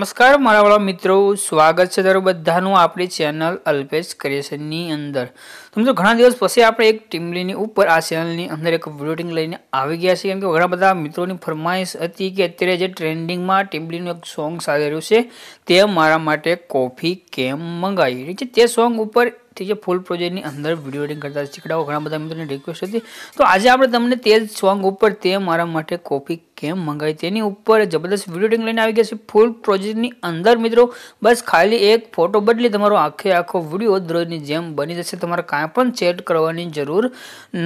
નમસ્કાર મારા વાળા મિત્રો સ્વાગત છે તારું બધાનું આપણી ચેનલ અલ્પેશ ક્રિએશનની અંદર તો ઘણા દિવસ પછી આપણે એક ટીમલીની ઉપર આ ચેનલની અંદર એક વોટિંગ લઈને આવી ગયા છીએ કેમ કે ઘણા બધા મિત્રોની ફરમાઈશ હતી કે અત્યારે જે ટ્રેન્ડિંગમાં ટીમલીનું એક સોંગ ચાલી રહ્યું છે તે મારા માટે કોફી કેમ મંગાવી છે તે સોંગ ઉપર તે જે ફૂલ પ્રોજેક્ટની અંદર વિડીયો એડિંગ કરતા શીખડાવો ઘણા બધા મિત્રોની રિક્વેસ્ટ હતી તો આજે આપણે તમને તે જ સોંગ ઉપર તે મારા માટે કોપી કેમ મંગાવી તેની ઉપર જબરદસ્ત વિડીયો એડિંગ લઈને આવી ગયા છે ફૂલ પ્રોજેક્ટની અંદર મિત્રો બસ ખાલી એક ફોટો બદલી તમારો આખે આખો વિડીયો દરરોજની જેમ બની જશે તમારે કાંઈ પણ ચેટ કરવાની જરૂર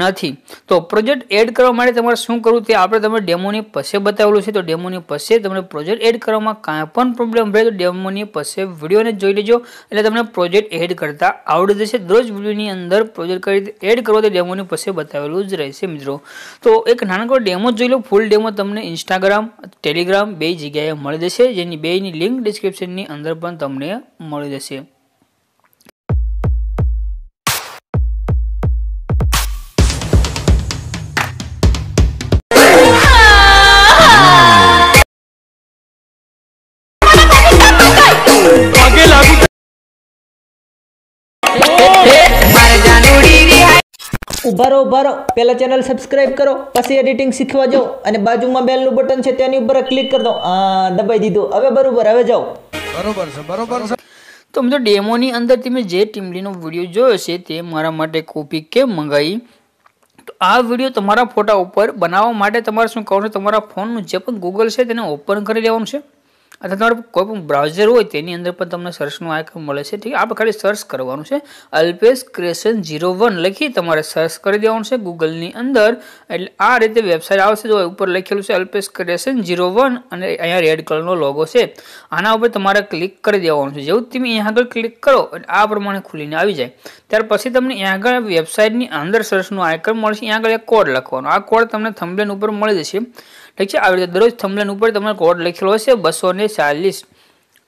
નથી તો પ્રોજેક્ટ એડ કરવા માટે તમારે શું કરવું તે આપણે તમે ડેમોની પાસે બતાવેલું છે તો ડેમોની પાસે તમને પ્રોજેક્ટ એડ કરવામાં કાંઈ પણ પ્રોબ્લેમ રહે તો ડેમોની પાસે વિડીયોને જોઈ લેજો એટલે તમને પ્રોજેક્ટ એડ કરતા આવડી રહેશે દરરોજ વિડીયોની અંદર પ્રોજેક્ટ કરી એડ કરો તે ડેમોની પાસે બતાવેલું જ રહેશે મિત્રો તો એક નાનકડો ડેમો જોઈ લો ફૂલ ડેમો તમને ઇન્સ્ટાગ્રામ ટેલિગ્રામ બે જગ્યાએ મળી જશે જેની બેની લિંક ડિસ્ક્રિપ્શનની અંદર પણ તમને મળી જશે आगे लागू ઊભા રહો ઊભા પહેલાં ચેનલ સબસ્ક્રાઇબ કરો પછી એડિટિંગ શીખવા જાઓ અને બાજુમાં બેલનું બટન છે તેની ઉપર ક્લિક કરી દો દબાઈ દીધું હવે બરાબર હવે જાઓ બરોબર છે બરાબર છે તો મિત્રો ડેમોની અંદર તમે જે ટીમલીનો વિડીયો જોયો છે તે મારા માટે કોપી કેમ મંગાવી તો આ વિડીયો તમારા ફોટા ઉપર બનાવવા માટે તમારે શું કહું છું તમારા ફોનનું જે પણ ગૂગલ છે તેને ઓપન કરી લેવાનું છે અથવા તમારું કોઈ પણ બ્રાઉઝર હોય તેની અંદર પણ તમને સર્ચનું આઇકન મળે છે ઠીક આપણે ખાલી સર્ચ કરવાનું છે અલ્પેશ ક્રેશન ઝીરો વન લખી તમારે સર્ચ કરી દેવાનું છે ગૂગલની અંદર એટલે આ રીતે વેબસાઇટ આવશે જો ઉપર લખેલું છે અલ્પેશ ક્રેશન ઝીરો વન અને અહીંયા રેડ કલરનો લોગો છે આના ઉપર તમારે ક્લિક કરી દેવાનું છે જેવું તમે અહીંયા આગળ ક્લિક કરો એટલે આ પ્રમાણે ખુલીને આવી જાય ત્યાર પછી તમને અહીંયા આગળ વેબસાઇટની અંદર સર્ચનું આઇકન મળશે અહીંયા આગળ એક કોડ લખવાનો આ કોડ તમને થંબલેન ઉપર મળી જશે ઠીક છે આવી રીતે દરરોજ થંબલેન ઉપર તમને કોડ લખેલો હશે બસો ને ને ચાલીસ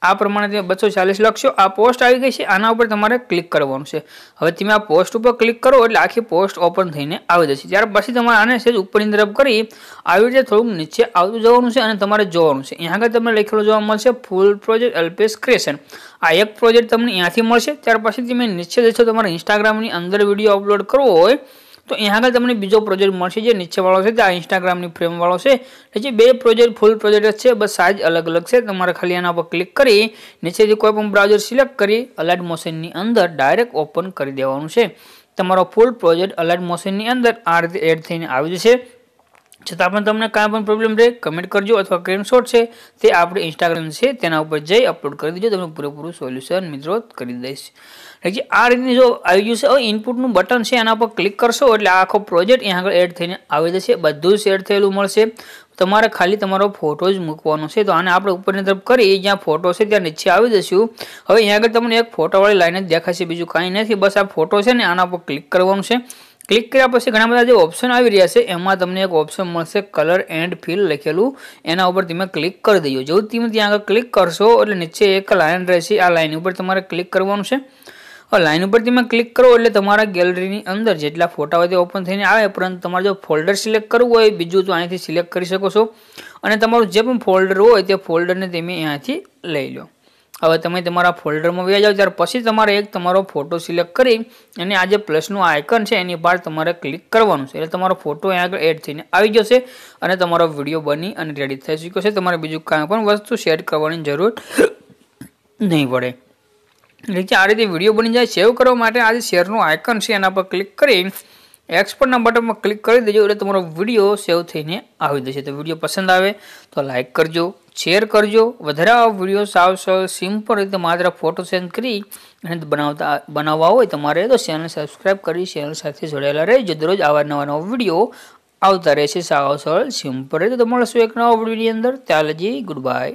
આ પ્રમાણે તમે બસો ચાલીસ લખશો આ પોસ્ટ આવી ગઈ છે આના ઉપર તમારે ક્લિક કરવાનું છે હવે તમે આ પોસ્ટ ઉપર ક્લિક કરો એટલે આખી પોસ્ટ ઓપન થઈને આવી જશે ત્યાર પછી તમારે આને સેજ ઉપરની તરફ કરી આવી રીતે થોડુંક નીચે આવતું જવાનું છે અને તમારે જોવાનું છે અહીંયા આગળ તમને લખેલું જોવા મળશે ફૂલ પ્રોજેક્ટ એલ્પેસ ક્રિએશન આ એક પ્રોજેક્ટ તમને અહીંયાથી મળશે ત્યાર પછી તમે નીચે જશો તમારે ઇન્સ્ટાગ્રામની અંદર વિડીયો અપલોડ કરવો હોય તો અહીંયા આગળ તમને બીજો પ્રોજેક્ટ મળશે જે નીચેવાળો છે તે આ ઇન્સ્ટાગ્રામની ફ્રેમવાળો છે જે બે પ્રોજેક્ટ ફૂલ પ્રોજેક્ટ છે બસ સાઇઝ અલગ અલગ છે તમારે ખાલી એના પર ક્લિક કરી નીચેથી કોઈ પણ બ્રાઉઝર સિલેક્ટ કરી અલાઇટ મોશનની અંદર ડાયરેક્ટ ઓપન કરી દેવાનું છે તમારો ફૂલ પ્રોજેક્ટ અલાઇટ મોશનની અંદર આ રીતે એડ થઈને આવી જશે છતાં પણ તમને કાંઈ પણ પ્રોબ્લેમ રહે કમેન્ટ કરજો અથવા સ્ક્રીનશોટ છે તે આપણે ઇન્સ્ટાગ્રામ છે તેના ઉપર જઈ અપલોડ કરી દેજો તમને પૂરેપૂરું સોલ્યુશન મિત્રો કરી દઈશ ઠીક છે આ રીતની જો આવી ગયું છે હવે ઇનપુટનું બટન છે એના પર ક્લિક કરશો એટલે આખો પ્રોજેક્ટ અહીંયા આગળ એડ થઈને આવી જશે બધું જ એડ થયેલું મળશે તમારે ખાલી તમારો ફોટો જ મૂકવાનો છે તો આને આપણે ઉપરની તરફ કરી જ્યાં ફોટો છે ત્યાં નીચે આવી જઈશું હવે અહીંયા આગળ તમને એક ફોટોવાળી લાઈન જ દેખાશે બીજું કાંઈ નથી બસ આ ફોટો છે ને આના પર ક્લિક કરવાનું છે ક્લિક કર્યા પછી ઘણા બધા જે ઓપ્શન આવી રહ્યા છે એમાં તમને એક ઓપ્શન મળશે કલર એન્ડ ફિલ લખેલું એના ઉપર તમે ક્લિક કરી દઈએ જો તમે ત્યાં આગળ ક્લિક કરશો એટલે નીચે એક લાઇન રહેશે આ લાઇન ઉપર તમારે ક્લિક કરવાનું છે લાઇન ઉપર તમે ક્લિક કરો એટલે તમારા ગેલેરીની અંદર જેટલા ફોટા હોય તે ઓપન થઈને આવે પરંતુ તમારે જો ફોલ્ડર સિલેક્ટ કરવું હોય બીજું તો અહીંથી સિલેક્ટ કરી શકો છો અને તમારું જે પણ ફોલ્ડર હોય તે ફોલ્ડરને તમે અહીંયાથી લઈ લો હવે તમે તમારા ફોલ્ડરમાં વ્યા જાઓ ત્યાર પછી તમારે એક તમારો ફોટો સિલેક્ટ કરી અને આ જે પ્લસનું આઇકન છે એની બહાર તમારે ક્લિક કરવાનું છે એટલે તમારો ફોટો અહીંયા આગળ એડ થઈને આવી જશે અને તમારો વિડીયો બની અને રેડી થઈ શક્યો છે તમારે બીજું કાંઈ પણ વસ્તુ શેર કરવાની જરૂર નહીં પડે એટલે આ રીતે વિડીયો બની જાય સેવ કરવા માટે આ જે શેરનું આઇકન છે એના પર ક્લિક કરી એક્સપોર્ટના બટનમાં ક્લિક કરી દેજો એટલે તમારો વિડીયો સેવ થઈને આવી જશે તો વિડીયો પસંદ આવે તો લાઇક કરજો શેર કરજો વધારા વિડીયો સાવ સાવ સિમ્પલ રીતે માત્ર ફોટો સેન્ડ કરી અને બનાવતા બનાવવા હોય તમારે તો ચેનલ સબસ્ક્રાઈબ કરી ચેનલ સાથે જોડાયેલા રહેજો દરરોજ આવા નવા વિડીયો આવતા રહેશે સાવ સરળ સિમ્પલ રીતે તો મળશું એક નવા વિડીયોની અંદર ત્યાર લજી ગુડ બાય